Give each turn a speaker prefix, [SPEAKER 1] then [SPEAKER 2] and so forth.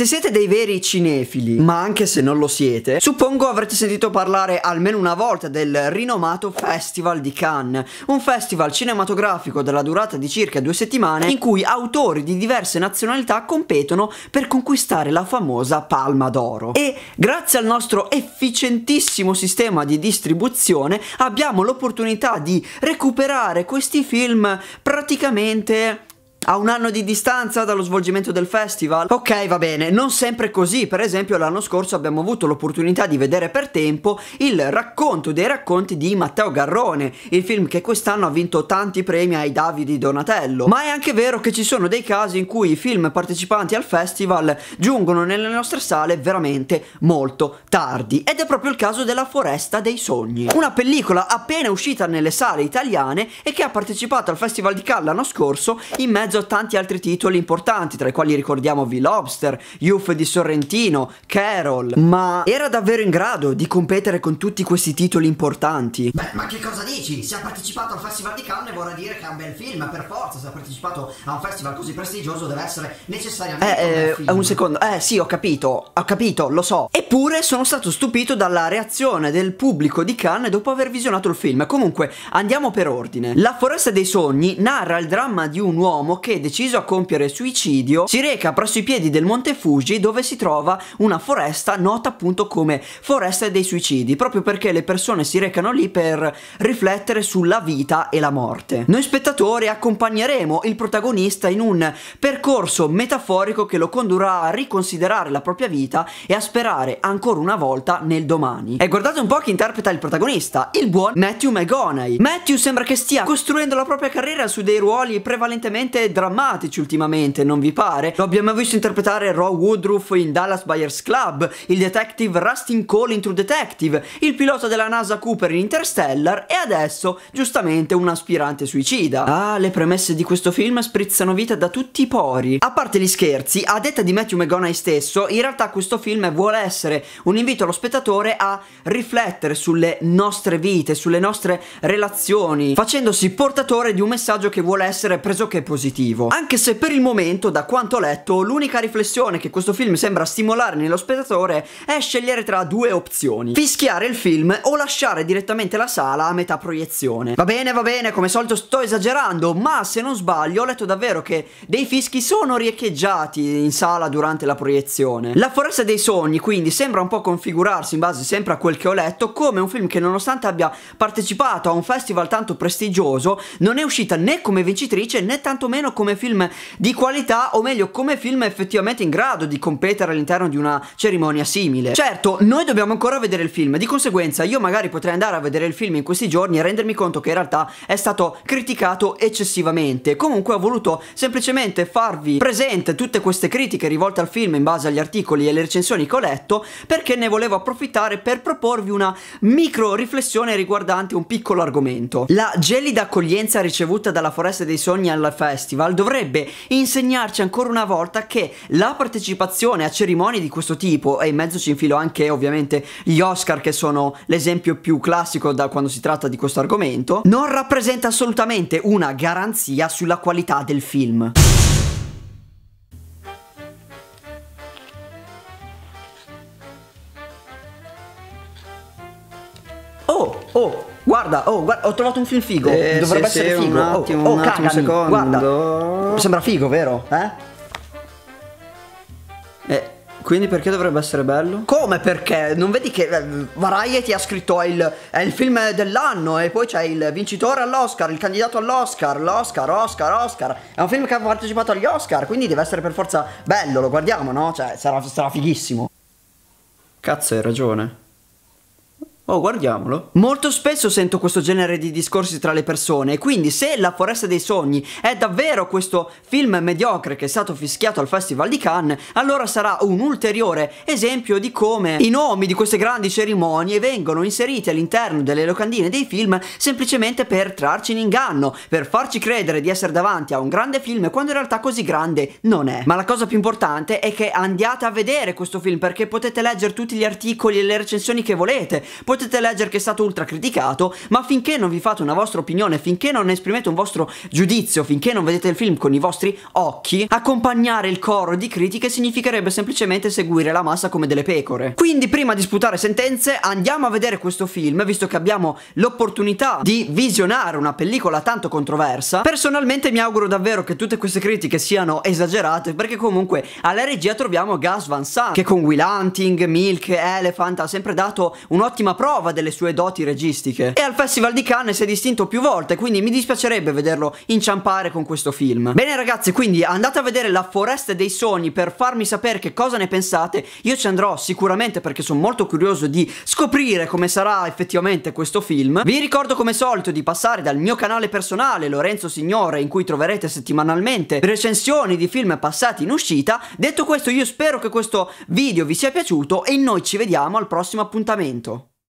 [SPEAKER 1] Se siete dei veri cinefili, ma anche se non lo siete, suppongo avrete sentito parlare almeno una volta del rinomato Festival di Cannes, un festival cinematografico della durata di circa due settimane in cui autori di diverse nazionalità competono per conquistare la famosa Palma d'Oro. E grazie al nostro efficientissimo sistema di distribuzione abbiamo l'opportunità di recuperare questi film praticamente a un anno di distanza dallo svolgimento del festival? Ok, va bene, non sempre così. Per esempio, l'anno scorso abbiamo avuto l'opportunità di vedere per tempo il racconto dei racconti di Matteo Garrone, il film che quest'anno ha vinto tanti premi ai Davidi Donatello. Ma è anche vero che ci sono dei casi in cui i film partecipanti al festival giungono nelle nostre sale veramente molto tardi. Ed è proprio il caso della Foresta dei Sogni, una pellicola appena uscita nelle sale italiane e che ha partecipato al Festival di Cannes l'anno scorso in mezzo a preso tanti altri titoli importanti, tra i quali ricordiamo V-Lobster, Youth di Sorrentino, Carol, ma era davvero in grado di competere con tutti questi titoli importanti? Beh, ma che cosa dici? Se ha partecipato al Festival di Cannes vorrà dire che è un bel film, per forza, se ha partecipato a un festival così prestigioso deve essere necessariamente eh, un bel eh, film. Eh, un secondo, eh sì, ho capito, ho capito, lo so. Eppure sono stato stupito dalla reazione del pubblico di Cannes dopo aver visionato il film. Comunque, andiamo per ordine. La foresta dei sogni narra il dramma di un uomo che, deciso a compiere suicidio, si reca presso i piedi del monte Fuji dove si trova una foresta nota appunto come foresta dei suicidi, proprio perché le persone si recano lì per riflettere sulla vita e la morte. Noi spettatori accompagneremo il protagonista in un percorso metaforico che lo condurrà a riconsiderare la propria vita e a sperare ancora una volta nel domani. E guardate un po' chi interpreta il protagonista, il buon Matthew McGonaghy. Matthew sembra che stia costruendo la propria carriera su dei ruoli prevalentemente drammatici ultimamente, non vi pare? Lo abbiamo visto interpretare Rob Woodruff in Dallas Buyers Club, il detective Rustin Cole in True Detective, il pilota della NASA Cooper in Interstellar e adesso, giustamente, un aspirante suicida. Ah, le premesse di questo film sprizzano vita da tutti i pori. A parte gli scherzi, a detta di Matthew McGonaghy stesso, in realtà questo film vuole essere un invito allo spettatore a riflettere sulle nostre vite, sulle nostre relazioni, facendosi portatore di un messaggio che vuole essere preso che positivo positivo. Anche se per il momento, da quanto ho letto, l'unica riflessione che questo film sembra stimolare nello spettatore è scegliere tra due opzioni. Fischiare il film o lasciare direttamente la sala a metà proiezione. Va bene, va bene, come solito sto esagerando, ma se non sbaglio ho letto davvero che dei fischi sono riecheggiati in sala durante la proiezione. La foresta dei sogni quindi sembra un po' configurarsi in base sempre a quel che ho letto come un film che nonostante abbia partecipato a un festival tanto prestigioso non è uscita né come vincitrice né tantomeno meno come film di qualità o meglio come film effettivamente in grado di competere all'interno di una cerimonia simile. Certo, noi dobbiamo ancora vedere il film, di conseguenza io magari potrei andare a vedere il film in questi giorni e rendermi conto che in realtà è stato criticato eccessivamente. Comunque ho voluto semplicemente farvi presente tutte queste critiche rivolte al film in base agli articoli e alle recensioni che ho letto perché ne volevo approfittare per proporvi una micro riflessione riguardante un piccolo argomento. La gelida accoglienza ricevuta dalla Foresta dei Sogni al festival festival dovrebbe insegnarci ancora una volta che la partecipazione a cerimonie di questo tipo, e in mezzo ci infilo anche ovviamente gli Oscar che sono l'esempio più classico da quando si tratta di questo argomento, non rappresenta assolutamente una garanzia sulla qualità del film. Oh, oh, Guarda, oh, guarda, ho trovato un film figo. Eh, Dovrebbe sì, essere sì, figo. Un oh, attimo, oh, oh un, un secondo. Guarda. Sembra figo, vero? Eh? Eh, quindi perché dovrebbe essere bello? Come perché? Non vedi che eh, Variety ha scritto il, è il film dell'anno e poi c'è il vincitore all'Oscar, il candidato all'Oscar, l'Oscar, Oscar, Oscar. È un film che ha partecipato agli Oscar, quindi deve essere per forza bello, lo guardiamo, no? Cioè, sarà, sarà fighissimo. Cazzo, hai ragione. Oh, guardiamolo. Molto spesso sento questo genere di discorsi tra le persone, quindi se La foresta dei sogni è davvero questo film mediocre che è stato fischiato al Festival di Cannes, allora sarà un ulteriore esempio di come i nomi di queste grandi cerimonie vengono inseriti all'interno delle locandine dei film semplicemente per trarci in inganno, per farci credere di essere davanti a un grande film quando in realtà così grande non è. Ma la cosa più importante è che andiate a vedere questo film perché potete leggere tutti gli articoli e le recensioni che volete, potete potete leggere che è stato ultra criticato, ma finché non vi fate una vostra opinione, finché non esprimete un vostro giudizio, finché non vedete il film con i vostri occhi, accompagnare il coro di critiche significherebbe semplicemente seguire la massa come delle pecore. Quindi prima di sputare sentenze andiamo a vedere questo film, visto che abbiamo l'opportunità di visionare una pellicola tanto controversa. Personalmente mi auguro davvero che tutte queste critiche siano esagerate, perché comunque alla regia troviamo Gas Van Sant, che con Will Hunting, Milk, Elephant ha sempre dato un'ottima prova delle sue doti registiche e al Festival di Cannes si è distinto più volte, quindi mi dispiacerebbe vederlo inciampare con questo film. Bene ragazzi, quindi andate a vedere La foresta dei sogni per farmi sapere che cosa ne pensate, io ci andrò sicuramente perché sono molto curioso di scoprire come sarà effettivamente questo film. Vi ricordo come solito di passare dal mio canale personale Lorenzo Signore in cui troverete settimanalmente recensioni di film passati in uscita. Detto questo io spero che questo video vi sia piaciuto e noi ci vediamo al prossimo appuntamento.